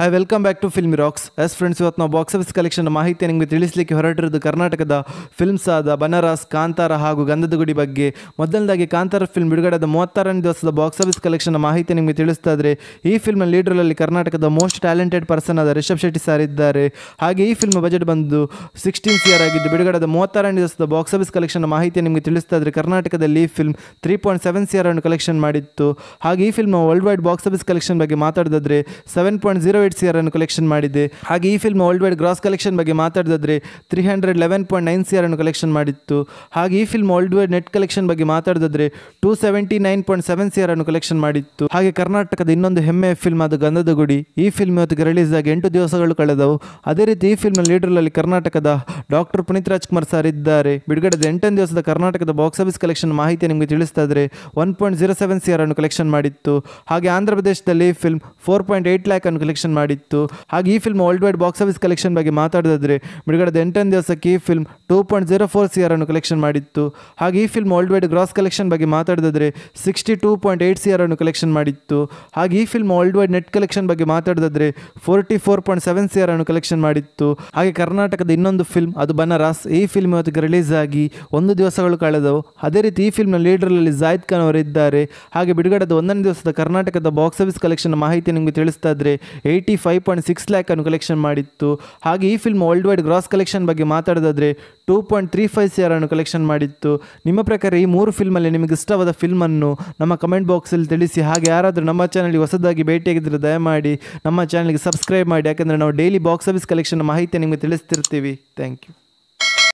high welcome back to film rocks yes friends ಇವತ್ತು ನಾವು box office collection ಮಾಹಿತಿ ನಿಮಗೆ ತಿಳಿಸಲಿಕ್ಕೆ ಹೊರಟಿರೋದು ಕರ್ನಾಟಕದ ಫಿಲ್ಮ್ಸ್ ಆದ ಬನಾರಸ್ ಕಾಂತಾರ ಹಾಗೂ ಗಂಧದ ಗುಡಿ ಬಗ್ಗೆ ಮೊದಲನೇದಾಗಿ ಕಾಂತಾರ ಫಿಲ್ಮ್ ಬಿಡುಗಡೆದ ಮೂವತ್ತಾರನೇ ದಿವಸದ ಬಾಕ್ಸ್ ಆಫೀಸ್ ಕಲೆಕ್ಷನ್ ಮಾಹಿತಿ ನಿಮಗೆ ತಿಳಿಸ್ತಾ ಇದ್ರೆ ಈ ಫಿಲ್ಮ್ನ ಲೀಡ್ರಲ್ಲಿ ಕರ್ನಾಟಕದ ಮೋಸ್ಟ್ ಟ್ಯಾಲೆಂಟೆಡ್ ಪರ್ಸನ್ ಆದ ರಿಷಬ್ ಶೆಟ್ಟಿ ಸರ್ ಇದ್ದಾರೆ ಹಾಗೆ ಈ ಫಿಲ್ಮ್ ಬಜೆಟ್ ಬಂದು ಸಿಕ್ಸ್ಟೀನ್ ಸಿಯರ್ ಆಗಿದ್ದು ಬಿಡುಗಡೆದ ಮೂವತ್ತಾರನೇ ದಿವಸದ ಬಾಕ್ಸ್ ಆಫೀಸ್ ಕಲೆಕ್ಷನ್ ಮಾಹಿತಿ ನಿಮಗೆ ತಿಳಿಸ್ತಾ ಇದ್ರೆ ಕರ್ನಾಟಕದಲ್ಲಿ ಈ film three point seven CR ಅನ್ನು ಕಲೆಕ್ಷನ್ ಮಾಡಿತ್ತು ಹಾಗೆ ಈ film world wide box office collection ಬಗ್ಗೆ ಮಾತಾಡಿದ್ರೆ ಸೆವೆನ್ ಪಾಯಿಂಟ್ ಜೀರೋ ವೈಡ್ ಅನ್ನು ಕಲೆಕ್ಷನ್ ಮಾಡಿದೆ ಹಾಗೆ ಈ film world wide gross collection ಬಗ್ಗೆ ಮಾತಾಡಿದ್ರೆ three hundred eleven point nine CR ಅನ್ನು ಕಲೆಕ್ಷನ್ ಮಾಡಿತ್ತು ಹಾಗೆ ಈ film world wide net collection ಬಗ್ಗೆ ಮಾತಾಡಿದ್ರೆ two seventy nine point seven CR ಅನ್ನು ಕಲೆಕ್ಷನ್ ಮಾಡಿತ್ತು ಹಾಗೆ ಕರ್ನಾಟಕದ ಇನ್ನೊಂದು ಹೆಮ್ಮೆಯ ಫಿಲ್ಮ್ ಅದು ಗಂಧದ ಗುಡಿ ಈ ಫಿಲ್ಮ್ ಇವತ್ತಿಗೆ ರಿಲೀಸ್ ಆಗಿ ಎಂಟು ದಿವಸಗಳು ಕಳೆದವು ಅದೇ ರೀತಿ ಈ ಫಿಲ್ಮ್ ಲೀಡರ್ ಅಲ್ಲಿ ಕರ್ನಾಟಕದ ಡಾಕ್ಟರ್ ಪುನೀತ್ ರಾಜ್ಕುಮಾರ್ ಸರ್ ಇದ್ದಾರೆ ಬಿಡುಗಡೆದ ಎಂಟನೇ ದಿವಸದ ಕರ್ನಾಟಕದ ಬಾಕ್ಸ್ ಆಫೀಸ್ ಕಲೆಕ್ಷನ್ ಮಾಹಿತಿ ನಿಮಗೆ ತಿಳಿಸ್ತಾ ಇದ್ರೆ one point zero seven CR ಅನ್ನು ಕಲೆಕ್ಷನ್ ಮಾಡಿತ್ತು ಹಾಗೆ ಆಂಧ್ರ ಪ್ರದೇಶದಲ್ಲಿ film four point eight lakh ಅನ್ನು ಕಲೆಕ್ಷನ್ ಮಾಡಿತ್ತು ಹಾಗೆ ಈ film world wide box office collection ಬಗ್ಗೆ ಮಾತಾಡೋದಾದರೆ ಬಿಡುಗಡೆದ ಎಂಟನೇ ದಿವಸಕ್ಕೆ ಈ film two point zero four C ಆರನ್ನು ಕಲೆಕ್ಷನ್ ಮಾಡಿತ್ತು ಹಾಗೆ ಈ film world wide gross collection ಬಗ್ಗೆ ಮಾತಾಡಿದ್ರೆ sixty two point eight C ಆರನ್ನು ಕಲೆಕ್ಷನ್ ಮಾಡಿತ್ತು ಹಾಗೆ ಈ film world wide net collection ಬಗ್ಗೆ ಮಾತಾಡೋದಾದರೆ forty four point seven C ಆರನ್ನು ಕಲೆಕ್ಷನ್ ಮಾಡಿತ್ತು ಹಾಗೆ ಕರ್ನಾಟಕದ ಇನ್ನೊಂದು ಫಿಲ್ಮ್ ಅದು ಬನಾರಸ್ ಈ ಫಿಲ್ಮ್ ಇವತ್ತಿಗೆ ರಿಲೀಸ್ ಆಗಿ ಒಂದು ದಿವಸಗಳು ಕಳೆದವು ಅದೇ ರೀತಿ ಈ ಫಿಲ್ಮ್ನ ಲೀಡರ್ನಲ್ಲಿ ಜಾಯಿದ್ ಖಾನ್ ಅವರಿದ್ದಾರೆ ಹಾಗೆ ಬಿಡುಗಡೆದ ಒಂದನೇ ದಿವಸದ ಕರ್ನಾಟಕದ ಬಾಕ್ಸ್ ಆಫೀಸ್ ಕಲೆಕ್ಷನ್ ಮಾಹಿತಿ ನಿಮಗೆ ತಿಳಿಸ್ತಾ ಇದ್ರೆ eight eighty five point six ಅನ್ನು ಕಲೆಕ್ಷನ್ ಮಾಡಿತ್ತು ಹಾಗೆ ಈ film world wide gross collection ಬಗ್ಗೆ ಮಾತಾಡೋದಾದರೆ two point three five C ಆರನ್ನು ಕಲೆಕ್ಷನ್ ಮಾಡಿತ್ತು ನಿಮ್ಮ ಪ್ರಕಾರ ಈ ಮೂರು ಫಿಲ್ಮಲ್ಲಿ ನಿಮಗೆ ಇಷ್ಟವಾದ ಫಿಲ್ಮನ್ನು ನಮ್ಮ ಕಮೆಂಟ್ ಬಾಕ್ಸಲ್ಲಿ ತಿಳಿಸಿ ಹಾಗೆ ಯಾರಾದರೂ ನಮ್ಮ ಚಾನಲ್ಗೆ ಹೊಸದಾಗಿ ಭೇಟಿಯಾಗಿದ್ದರೆ ದಯಮಾಡಿ ನಮ್ಮ ಚಾನಲ್ಗೆ ಸಬ್ಸ್ಕ್ರೈಬ್ ಮಾಡಿ ಯಾಕಂದರೆ ನಾವು ಡೈಲಿ ಬಾಕ್ಸ್ ಆಫೀಸ್ ಕಲೆಕ್ಷನ್ ಮಾಹಿತಿ ನಿಮಗೆ ತಿಳಿಸ್ತಿರ್ತೀವಿ ಥ್ಯಾಂಕ್ ಯು